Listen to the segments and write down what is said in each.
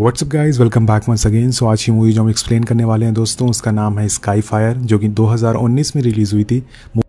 WhatsApp guys welcome back once again so आज की movie जो हम एक्सप्लेन करने वाले हैं दोस्तों उसका नाम है स्काई फायर जो कि 2019 में रिलीज़ हुई थी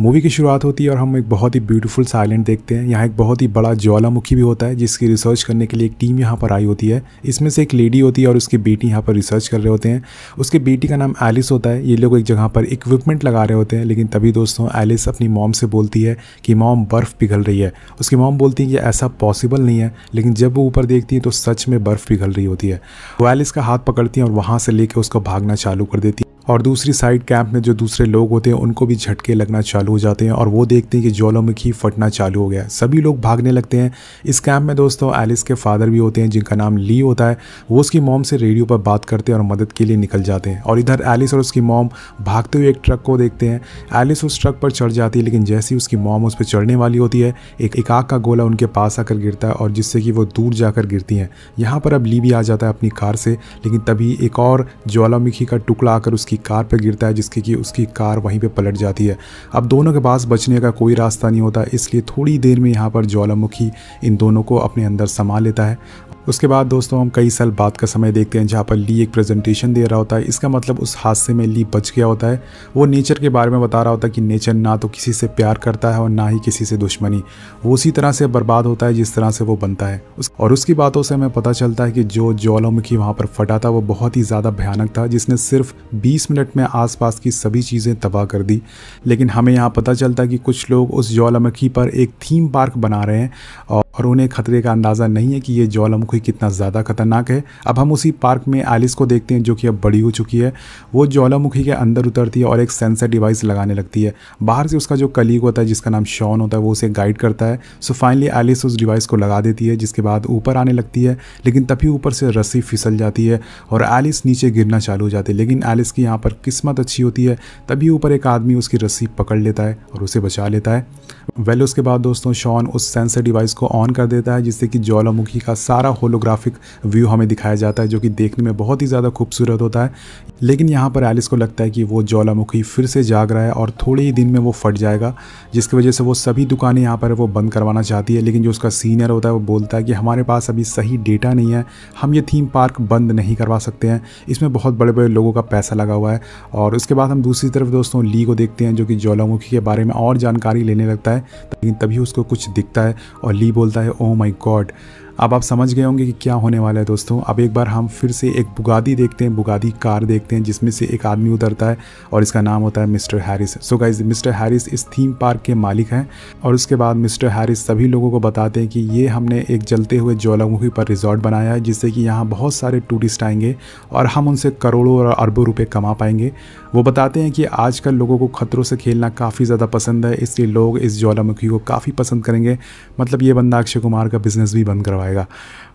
मूवी की शुरुआत होती है और हम एक बहुत ही ब्यूटीफुल साइलेंट देखते हैं यहाँ एक बहुत ही बड़ा ज्वालामुखी भी होता है जिसकी रिसर्च करने के लिए एक टीम यहाँ पर आई होती है इसमें से एक लेडी होती है और उसकी बेटी यहाँ पर रिसर्च कर रहे होते हैं उसके बेटी का नाम एलिस होता है ये लोग एक जगह पर इक्विपमेंट लगा रहे होते हैं लेकिन तभी दोस्तों एलिस अपनी मॉम से बोलती है कि मॉम बर्फ़ पिघल रही है उसकी मॉम बोलती है कि ऐसा पॉसिबल नहीं है लेकिन जब वो ऊपर देखती है तो सच में बर्फ़ पिघल रही होती है है वायलिस का हाथ पकड़ती है और वहाँ से लेके उसको भागना चालू कर देती और दूसरी साइड कैंप में जो दूसरे लोग होते हैं उनको भी झटके लगना चालू हो जाते हैं और वो देखते हैं कि ज्वालामुखी फटना चालू हो गया सभी लोग भागने लगते हैं इस कैंप में दोस्तों एलिस के फादर भी होते हैं जिनका नाम ली होता है वो उसकी मोम से रेडियो पर बात करते हैं और मदद के लिए निकल जाते हैं और इधर एलिस और उसकी मोम भागते हुए एक ट्रक को देखते हैं एलिस उस ट्रक पर चढ़ जाती है लेकिन जैसे ही उसकी मोम उस पर चढ़ने वाली होती है एक एक आग का गोला उनके पास आकर गिरता है और जिससे कि वो दूर जाकर गिरती हैं यहाँ पर अब ली भी आ जाता है अपनी कार से लेकिन तभी एक और ज्वालामुखी का टुकड़ा आकर उसकी उसकी कार पर गिरता है जिसकी कि उसकी कार वहीं पर पलट जाती है अब दोनों के पास बचने का कोई रास्ता नहीं होता इसलिए थोड़ी देर में यहाँ पर ज्वालामुखी इन दोनों को अपने अंदर समा लेता है उसके बाद दोस्तों हम कई साल बाद का समय देखते हैं जहाँ पर ली एक प्रेजेंटेशन दे रहा होता है इसका मतलब उस हादसे में ली बच गया होता है वो नेचर के बारे में बता रहा होता है कि नेचर ना तो किसी से प्यार करता है और ना ही किसी से दुश्मनी वो उसी तरह से बर्बाद होता है जिस तरह से वो बनता है और उसकी बातों से हमें पता चलता है कि जो ज्वालामुखी वहाँ पर फटा था वो बहुत ही ज़्यादा भयानक था जिसने सिर्फ बीस मिनट में आस की सभी चीज़ें तबाह कर दी लेकिन हमें यहाँ पता चलता है कि कुछ लोग उस ज्वालामुखी पर एक थीम पार्क बना रहे हैं और उन्हें खतरे का अंदाज़ा नहीं है कि ये ज्वालामुखी ही कितना ज़्यादा खतरनाक है अब हम उसी पार्क में एलिस को देखते हैं जो कि अब बड़ी हो चुकी है वो ज्वालामुखी के अंदर उतरती है और एक सेंसर डिवाइस लगाने लगती है बाहर से उसका जो कलीग होता है जिसका नाम शॉन होता है वो उसे गाइड करता है सो फाइनली एलिस उस डिवाइस को लगा देती है जिसके बाद ऊपर आने लगती है लेकिन तभी ऊपर से रस्सी फिसल जाती है और एलिस नीचे गिरना चालू हो जाती है लेकिन एलिस की यहाँ पर किस्मत अच्छी होती है तभी ऊपर एक आदमी उसकी रस्सी पकड़ लेता है और उसे बचा लेता है वेल उसके बाद दोस्तों शॉन उस सेंसर डिवाइस को ऑन कर देता है जिससे कि ज्वालामुखी का सारा होलोग्राफिक व्यू हमें दिखाया जाता है जो कि देखने में बहुत ही ज़्यादा खूबसूरत होता है लेकिन यहाँ पर एलिस को लगता है कि वो ज्वालामुखी फिर से जाग रहा है और थोड़े ही दिन में वो फट जाएगा जिसकी वजह से वो सभी दुकानें यहाँ पर वो बंद करवाना चाहती है लेकिन जो उसका सीनियर होता है वो बोलता है कि हमारे पास अभी सही डेटा नहीं है हम ये थीम पार्क बंद नहीं करवा सकते हैं इसमें बहुत बड़े बड़े लोगों का पैसा लगा हुआ है और उसके बाद हम दूसरी तरफ दोस्तों ली को देखते हैं जो कि ज्वालामुखी के बारे में और जानकारी लेने लगता है है लेकिन तभी उसको कुछ दिखता है और ली बोलता है ओ माई गॉड अब आप समझ गए होंगे कि क्या होने वाला है दोस्तों अब एक बार हम फिर से एक बुगादी देखते हैं बुगादी कार देखते हैं जिसमें से एक आदमी उतरता है और इसका नाम होता है Mister Harris so guys Mister Harris इस थीम पार्क के मालिक हैं और उसके बाद मिस्टर हैरिस सभी लोगों को बताते हैं कि ये हमने एक जलते हुए ज्वालामुखी पर रिजॉर्ट बनाया है जिससे कि यहाँ बहुत सारे टूरिस्ट आएंगे और हम उनसे करोड़ों और अरबों रुपये कमा पाएंगे वो बताते हैं कि आजकल लोगों को खतरों से खेलना काफ़ी ज़्यादा पसंद है इसलिए लोग इस ज्वालामुखी को काफ़ी पसंद करेंगे मतलब ये बंदा अक्षय कुमार का बिज़नेस भी बंद करवाए जाएगा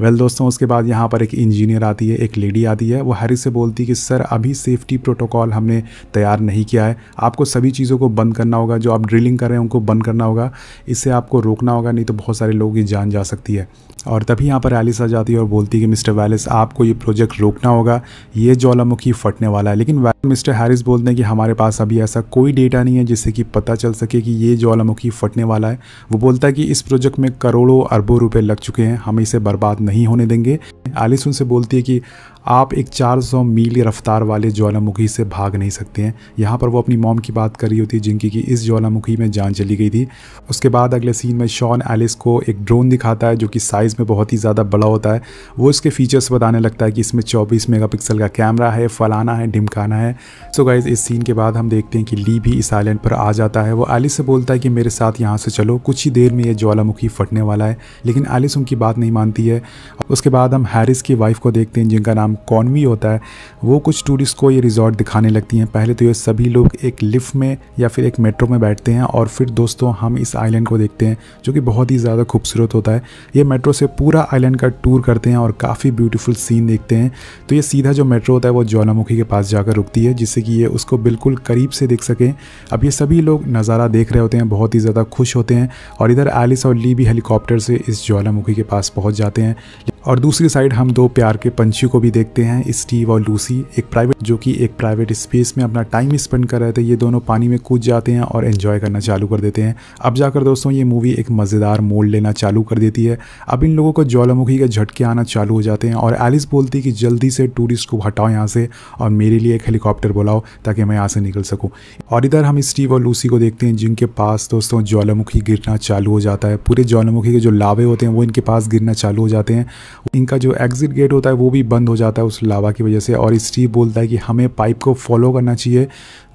वेल well, दोस्तों उसके बाद यहाँ पर एक इंजीनियर आती है एक लेडी आती है वो हैरी से बोलती है कि सर अभी सेफ्टी प्रोटोकॉल हमने तैयार नहीं किया है आपको सभी चीज़ों को बंद करना होगा जो आप ड्रिलिंग कर रहे हैं उनको बंद करना होगा इससे आपको रोकना होगा नहीं तो बहुत सारे लोगों की जान जा सकती है और तभी यहाँ पर एलिस आ जाती है और बोलती है कि मिस्टर वैलिस आपको ये प्रोजेक्ट रोकना होगा ये ज्वालामुखी फटने वाला है लेकिन मिस्टर हैरिस बोलते हैं कि हमारे पास अभी ऐसा कोई डेटा नहीं है जिससे कि पता चल सके कि ये ज्वालामुखी फटने वाला है वो बोलता है कि इस प्रोजेक्ट में करोड़ों अरबों रुपए लग चुके हैं हम इसे बर्बाद नहीं होने देंगे एलिस उनसे बोलती है कि आप एक 400 मील रफ्तार वाले ज्वालामुखी से भाग नहीं सकते हैं यहाँ पर वो अपनी मॉम की बात कर रही होती है जिनकी कि इस ज्वालामुखी में जान चली गई थी उसके बाद अगले सीन में शॉन एलिस को एक ड्रोन दिखाता है जो कि साइज़ में बहुत ही ज़्यादा बड़ा होता है वो इसके फीचर्स बताने लगता है कि इसमें चौबीस मेगापिक्सल का कैमरा है फलाना है ढिमकाना है है सो गाइज़ इस सीन के बाद हम देखते हैं कि ली भी इस आइलैंड पर आ जाता है वो एलिस से बोलता है कि मेरे साथ यहाँ से चलो कुछ ही देर में ये ज्वालामुखी फटने वाला है लेकिन एलिस उनकी बात नहीं मानती है उसके बाद हम हैरिस की वाइफ को देखते हैं जिनका नाम कॉनवी होता है वो कुछ टूरिस्ट को ये रिजॉर्ट दिखाने लगती हैं पहले तो ये सभी लोग एक लिफ्ट में या फिर एक मेट्रो में बैठते हैं और फिर दोस्तों हम इस आइलैंड को देखते हैं जो कि बहुत ही ज़्यादा खूबसूरत होता है ये मेट्रो से पूरा आइलैंड का टूर करते हैं और काफ़ी ब्यूटीफुल सीन देखते हैं तो ये सीधा जो मेट्रो होता है वो ज्वालामुखी के पास जाकर रुकती होती है जिससे कि ये उसको बिल्कुल करीब से देख सकें अब ये सभी लोग नज़ारा देख रहे होते हैं बहुत ही ज़्यादा खुश होते हैं और इधर एलिस और ली भी हेलीकॉप्टर से इस ज्वालामुखी के पास पहुँच जाते हैं और दूसरी साइड हम दो प्यार के पंछी को भी देखते हैं स्टीव और लूसी एक प्राइवेट जो कि एक प्राइवेट स्पेस में अपना टाइम स्पेंड कर रहे थे ये दोनों पानी में कूद जाते हैं और एंजॉय करना चालू कर देते हैं अब जाकर दोस्तों ये मूवी एक मज़ेदार मोल लेना चालू कर देती है अब इन लोगों को ज्वालामुखी के झटके आना चालू हो जाते हैं और एलिस बोलती है कि जल्दी से टूरिस्ट को हटाओ यहाँ से और मेरे लिए एक हेलीकॉप्टर बुलाओ ताकि मैं यहाँ से निकल सकूँ और इधर हम स्टीव और लूसी को देखते हैं जिनके पास दोस्तों ज्वालामुखी गिरना चालू हो जाता है पूरे ज्वालामुखी के जो लावे होते हैं वो इनके पास गिरना चालू हो जाते हैं इनका जो एग्जिट गेट होता है वो भी बंद हो जाता है उस लावा की वजह से और स्टीव बोलता है कि हमें पाइप को फॉलो करना चाहिए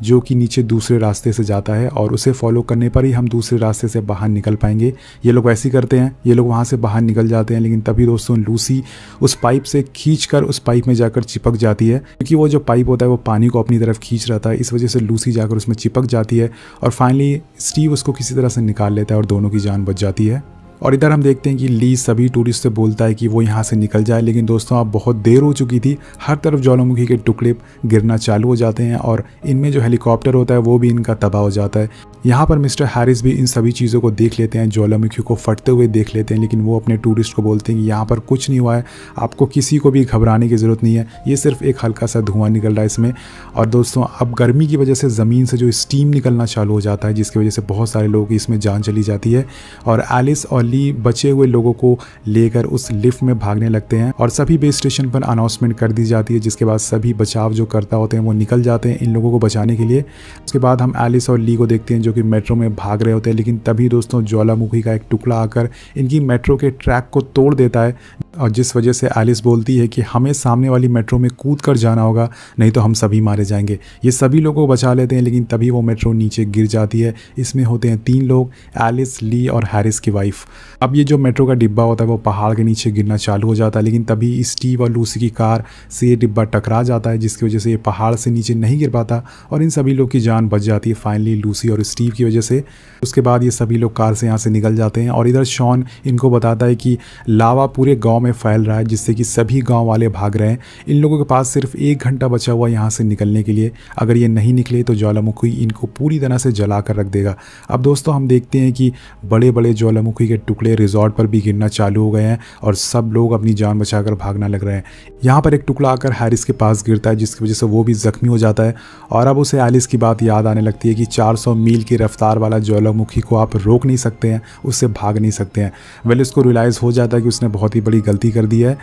जो कि नीचे दूसरे रास्ते से जाता है और उसे फॉलो करने पर ही हम दूसरे रास्ते से बाहर निकल पाएंगे ये लोग वैसे ही करते हैं ये लोग वहाँ से बाहर निकल जाते हैं लेकिन तभी दोस्तों लूसी उस पाइप से खींच कर उस पाइप में जाकर चिपक जाती है क्योंकि वो जो पाइप होता है वो पानी पानी को अपनी तरफ खींच रहा था इस वजह से लूसी जाकर उसमें चिपक जाती है और फाइनली स्टीव उसको किसी तरह से निकाल लेता है और दोनों की जान बच जाती है और इधर हम देखते हैं कि ली सभी टूरिस्ट से बोलता है कि वो यहाँ से निकल जाए लेकिन दोस्तों अब बहुत देर हो चुकी थी हर तरफ ज्वालामुखी के टुकड़े गिरना चालू हो जाते हैं और इनमें जो हेलीकॉप्टर होता है वो भी इनका तबाह हो जाता है यहाँ पर मिस्टर हैरिस भी इन सभी चीज़ों को देख लेते हैं ज्वालामुखी को फटते हुए देख लेते हैं लेकिन वो अपने टूरिस्ट को बोलते हैं कि यहाँ पर कुछ नहीं हुआ है आपको किसी को भी घबराने की ज़रूरत नहीं है ये सिर्फ एक हल्का सा धुआं निकल रहा है इसमें और दोस्तों अब गर्मी की वजह से ज़मीन से जो स्टीम निकलना चालू हो जाता है जिसकी वजह से बहुत सारे लोगों की इसमें जान चली जाती है और एलिस और फाइनली बचे हुए लोगों को लेकर उस लिफ्ट में भागने लगते हैं और सभी बेस स्टेशन पर अनाउंसमेंट कर दी जाती है जिसके बाद सभी बचाव जो करता होते हैं वो निकल जाते हैं इन लोगों को बचाने के लिए उसके बाद हम एलिस और ली को देखते हैं जो कि मेट्रो में भाग रहे होते हैं लेकिन तभी दोस्तों ज्वालामुखी का एक टुकड़ा आकर इनकी मेट्रो के ट्रैक को तोड़ देता है और जिस वजह से एलिस बोलती है कि हमें सामने वाली मेट्रो में कूद कर जाना होगा नहीं तो हम सभी मारे जाएंगे ये सभी लोगों को बचा लेते हैं लेकिन तभी वो मेट्रो नीचे गिर जाती है इसमें होते हैं तीन लोग एलिस ली और हैरिस की वाइफ अब ये जो मेट्रो का डिब्बा होता है वो पहाड़ के नीचे गिरना चालू हो जाता है लेकिन तभी स्टीव और लूसी की कार से ये डिब्बा टकरा जाता है जिसकी वजह से ये पहाड़ से नीचे नहीं गिर पाता और इन सभी लोग की जान बच जाती है फाइनली लूसी और स्टीव की वजह से उसके बाद ये सभी लोग कार से यहाँ से निकल जाते हैं और इधर शॉन इनको बताता है कि लावा पूरे गाँव में फैल रहा है जिससे कि सभी गाँव वाले भाग रहे हैं इन लोगों के पास सिर्फ एक घंटा बचा हुआ यहाँ से निकलने के लिए अगर ये नहीं निकले तो ज्वालामुखी इनको पूरी तरह से जला कर रख देगा अब दोस्तों हम देखते हैं कि बड़े बड़े ज्वालामुखी के टुकड़े रिजॉर्ट पर भी गिरना चालू हो गए हैं और सब लोग अपनी जान बचाकर भागना लग रहे हैं यहाँ पर एक टुकड़ा आकर हैरिस के पास गिरता है जिसकी वजह से वो भी ज़ख्मी हो जाता है और अब उसे एलिस की बात याद आने लगती है कि 400 मील की रफ्तार वाला ज्वालामुखी को आप रोक नहीं सकते हैं उससे भाग नहीं सकते हैं वेलिस को रियलाइज़ हो जाता है कि उसने बहुत ही बड़ी गलती कर दी है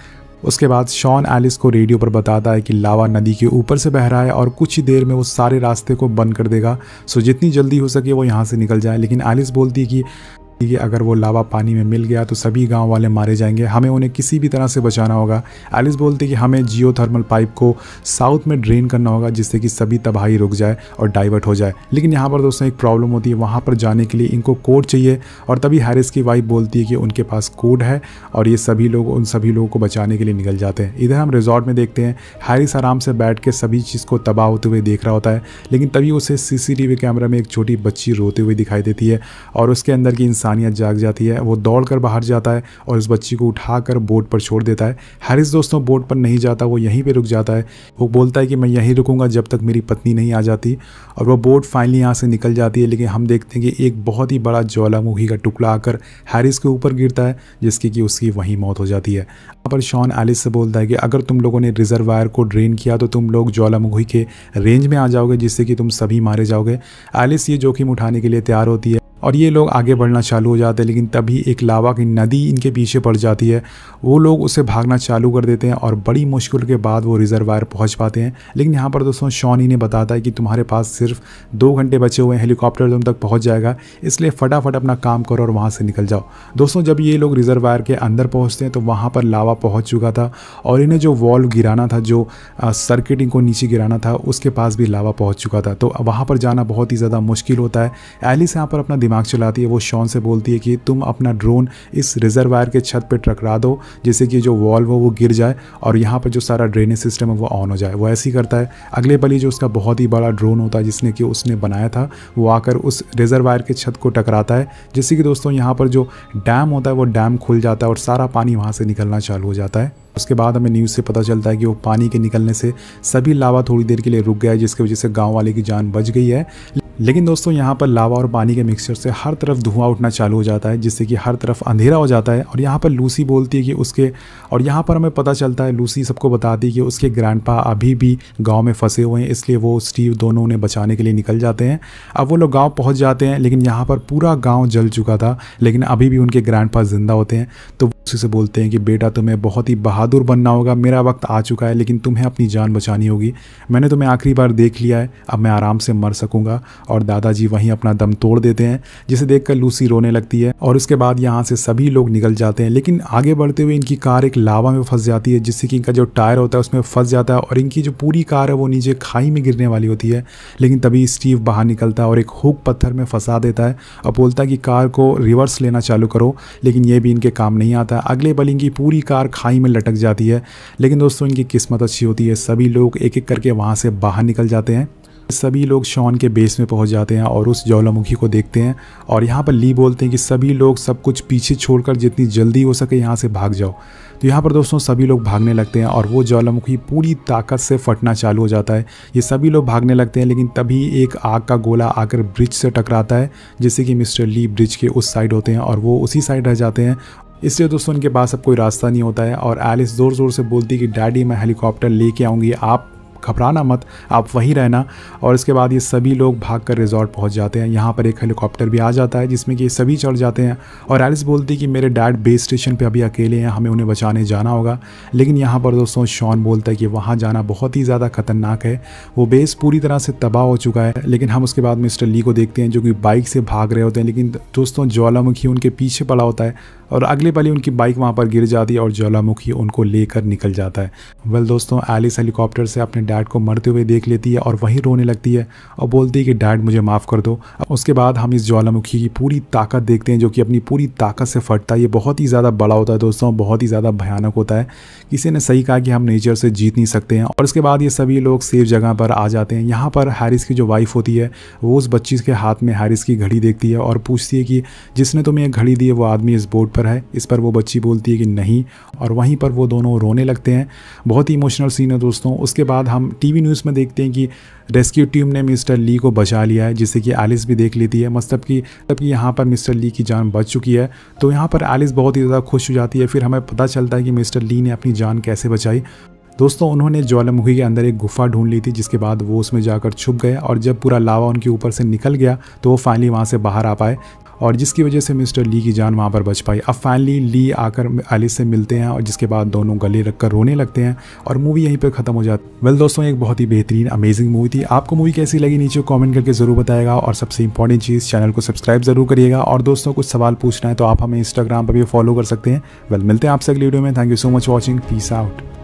उसके बाद शॉन एलिस को रेडियो पर बताता है कि लावा नदी के ऊपर से बह रहा है और कुछ ही देर में वो सारे रास्ते को बंद कर देगा सो जितनी जल्दी हो सके वो यहाँ से निकल जाए लेकिन एलिस बोलती है कि कि अगर वो लावा पानी में मिल गया तो सभी गांव वाले मारे जाएंगे हमें उन्हें किसी भी तरह से बचाना होगा एलिस बोलते कि हमें जियो थर्मल पाइप को साउथ में ड्रेन करना होगा जिससे कि सभी तबाही रुक जाए और डाइवर्ट हो जाए लेकिन यहाँ पर दोस्तों एक प्रॉब्लम होती है वहाँ पर जाने के लिए इनको कोड चाहिए और तभी हैरिस की वाइफ बोलती है कि उनके पास कोड है और ये सभी लोग उन सभी लोगों को बचाने के लिए निकल जाते हैं इधर हम रिजॉर्ट में देखते हैं हैरिस आराम से बैठ के सभी चीज़ को तबाह होते हुए देख रहा होता है लेकिन तभी उसे सी कैमरा में एक छोटी बच्ची रोते हुए दिखाई देती है और उसके अंदर की इंसान इंसानियत जाग जाती है वो दौड़ कर बाहर जाता है और इस बच्ची को उठा कर बोट पर छोड़ देता है हैरिस दोस्तों बोट पर नहीं जाता वो यहीं पर रुक जाता है वो बोलता है कि मैं यहीं रुकूंगा जब तक मेरी पत्नी नहीं आ जाती और वो बोट फाइनली यहाँ से निकल जाती है लेकिन हम देखते हैं कि एक बहुत ही बड़ा ज्वालामुखी का टुकड़ा आकर हैरिस के ऊपर गिरता है जिसकी कि उसकी वहीं मौत हो जाती है यहाँ पर शॉन एलिस से बोलता है कि अगर तुम लोगों ने रिजर्वायर को ड्रेन किया तो तुम लोग ज्वालामुखी के रेंज में आ जाओगे जिससे कि तुम सभी मारे जाओगे एलिस ये जोखिम उठाने के लिए तैयार होती है और ये लोग आगे बढ़ना चालू हो जाते हैं लेकिन तभी एक लावा की नदी इनके पीछे पड़ जाती है वो लोग उसे भागना चालू कर देते हैं और बड़ी मुश्किल के बाद वो रिजर्वायर पहुंच पाते हैं लेकिन यहाँ पर दोस्तों शॉनी ने बताता है कि तुम्हारे पास सिर्फ दो घंटे बचे हुए हैं हेलीकॉप्टर तुम तक पहुँच जाएगा इसलिए फटाफट अपना काम करो और वहाँ से निकल जाओ दोस्तों जब ये लोग रिजर्वायर के अंदर पहुँचते हैं तो वहाँ पर लावा पहुँच चुका था और इन्हें जो वॉल्व गिराना था जो सर्किटिंग को नीचे गिराना था उसके पास भी लावा पहुँच चुका था तो वहाँ पर जाना बहुत ही ज़्यादा मुश्किल होता है एलिस यहाँ पर अपना दिमाग चलाती है वो शॉन से बोलती है कि तुम अपना ड्रोन इस रिजर्वायर के छत पर टकरा दो जिससे कि जो वॉल्व हो वो गिर जाए और यहाँ पर जो सारा ड्रेनेज सिस्टम है वो ऑन हो जाए वो ऐसे ही करता है अगले पल ही जो उसका बहुत ही बड़ा ड्रोन होता है जिसने कि उसने बनाया था वो आकर उस रिजर्वायर के छत को टकराता है जिससे कि दोस्तों यहाँ पर जो डैम होता है वो डैम खुल जाता है और सारा पानी वहाँ से निकलना चालू हो जाता है उसके बाद हमें न्यूज़ से पता चलता है कि वो पानी के निकलने से सभी लावा थोड़ी देर के लिए रुक गया है जिसकी वजह से गांव वाले की जान बच गई है लेकिन दोस्तों यहाँ पर लावा और पानी के मिक्सचर से हर तरफ धुआं उठना चालू हो जाता है जिससे कि हर तरफ अंधेरा हो जाता है और यहाँ पर लूसी बोलती है कि उसके और यहाँ पर हमें पता चलता है लूसी सबको बताती है कि उसके ग्रैंडपा अभी भी गाँव में फंसे हुए हैं इसलिए वो स्टीव दोनों उन्हें बचाने के लिए निकल जाते हैं अब वो लोग गाँव पहुँच जाते हैं लेकिन यहाँ पर पूरा गाँव जल चुका था लेकिन अभी भी उनके ग्रैंड ज़िंदा होते हैं तो उसी से बोलते हैं कि बेटा तुम्हें बहुत ही बहादुर बनना होगा मेरा वक्त आ चुका है लेकिन तुम्हें अपनी जान बचानी होगी मैंने तुम्हें आखिरी बार देख लिया है अब मैं आराम से मर सकूँगा और दादाजी वहीं अपना दम तोड़ देते हैं जिसे देखकर लूसी रोने लगती है और उसके बाद यहाँ से सभी लोग निकल जाते हैं लेकिन आगे बढ़ते हुए इनकी कार एक लावा में फंस जाती है जिससे कि इनका जो टायर होता है उसमें फंस जाता है और इनकी जो पूरी कार है वो नीचे खाई में गिरने वाली होती है लेकिन तभी स्टीव बाहर निकलता है और एक हुक पत्थर में फंसा देता है और बोलता है कि कार को रिवर्स लेना चालू करो लेकिन ये भी इनके काम नहीं आता अगले पल इनकी पूरी कार खाई में लटक जाती है लेकिन दोस्तों इनकी किस्मत अच्छी होती है सभी लोग एक एक करके वहाँ से बाहर निकल जाते हैं सभी लोग शॉन के बेस में पहुंच जाते हैं और उस ज्वालामुखी को देखते हैं और यहाँ पर ली बोलते हैं कि सभी लोग सब कुछ पीछे छोड़कर जितनी जल्दी हो सके यहाँ से भाग जाओ तो यहाँ पर दोस्तों सभी लोग भागने लगते हैं और वो ज्वालामुखी पूरी ताकत से फटना चालू हो जाता है ये सभी लोग भागने लगते हैं लेकिन तभी एक आग का गोला आकर ब्रिज से टकराता है जिससे कि मिस्टर ली ब्रिज के उस साइड होते हैं और वो उसी साइड रह जाते हैं इसलिए दोस्तों उनके पास अब कोई रास्ता नहीं होता है और एलिस ज़ोर ज़ोर से बोलती है कि डैडी मैं हेलीकॉप्टर लेके आऊँगी आप घबराना मत आप वहीं रहना और इसके बाद ये सभी लोग भाग कर रिजॉर्ट पहुँच जाते हैं यहाँ पर एक हेलीकॉप्टर भी आ जाता है जिसमें कि ये सभी चढ़ जाते हैं और एलिस बोलती है कि मेरे डैड बेस स्टेशन पर अभी अकेले हैं हमें उन्हें बचाने जाना होगा लेकिन यहाँ पर दोस्तों शॉन बोलता है कि वहाँ जाना बहुत ही ज़्यादा खतरनाक है वो बेस पूरी तरह से तबाह हो चुका है लेकिन हम उसके बाद मिस्टर ली को देखते हैं जो कि बाइक से भाग रहे होते हैं लेकिन दोस्तों ज्वालामुखी उनके पीछे पड़ा होता है और अगले पल ही उनकी बाइक वहाँ पर गिर जाती है और ज्वालामुखी उनको लेकर निकल जाता है वेल दोस्तों एलिस हेलीकॉप्टर से अपने डैड को मरते हुए देख लेती है और वहीं रोने लगती है और बोलती है कि डैड मुझे माफ़ कर दो उसके बाद हम इस ज्वालामुखी की पूरी ताकत देखते हैं जो कि अपनी पूरी ताकत से फटता है ये बहुत ही ज़्यादा बड़ा होता है दोस्तों बहुत ही ज़्यादा भयानक होता है किसी ने सही कहा कि हम नेचर से जीत नहीं सकते हैं और उसके बाद ये सभी लोग सेफ जगह पर आ जाते हैं यहाँ पर हैरिस की जो वाइफ होती है वो उस बच्ची के हाथ में हैरिस की घड़ी देखती है और पूछती है कि जिसने तुम्हें एक घड़ी दी है वो आदमी इस बोर्ड पर है इस पर वो बच्ची बोलती है कि नहीं और वहीं पर वो दोनों रोने लगते हैं बहुत ही इमोशनल सीन है दोस्तों उसके बाद हम हम टीवी न्यूज़ में देखते हैं कि रेस्क्यू टीम ने मिस्टर ली को बचा लिया है जिससे कि एलिस भी देख लेती है मतलब कि मतलब कि यहाँ पर मिस्टर ली की जान बच चुकी है तो यहाँ पर एलिस बहुत ही ज़्यादा खुश हो जाती है फिर हमें पता चलता है कि मिस्टर ली ने अपनी जान कैसे बचाई दोस्तों उन्होंने ज्वालामुखी के अंदर एक गुफा ढूंढ ली थी जिसके बाद वो उसमें जाकर छुप गए और जब पूरा लावा उनके ऊपर से निकल गया तो वो फाइनली वहाँ से बाहर आ पाए और जिसकी वजह से मिस्टर ली की जान वहाँ पर बच पाई अब फाइनली ली आकर एलिस से मिलते हैं और जिसके बाद दोनों गले रख कर रोने लगते हैं और मूवी यहीं पर ख़त्म हो जाती है वेल दोस्तों एक बहुत ही बेहतरीन अमेजिंग मूवी थी आपको मूवी कैसी लगी नीचे कॉमेंट करके ज़रूर बताएगा और सबसे इंपॉर्टेंट चीज़ चैनल को सब्सक्राइब ज़रूर करिएगा और दोस्तों कुछ सवाल पूछना है तो आप हमें इंस्टाग्राम पर भी फॉलो कर सकते हैं वेल मिलते हैं आपसे अगली वीडियो में thank you so much watching peace out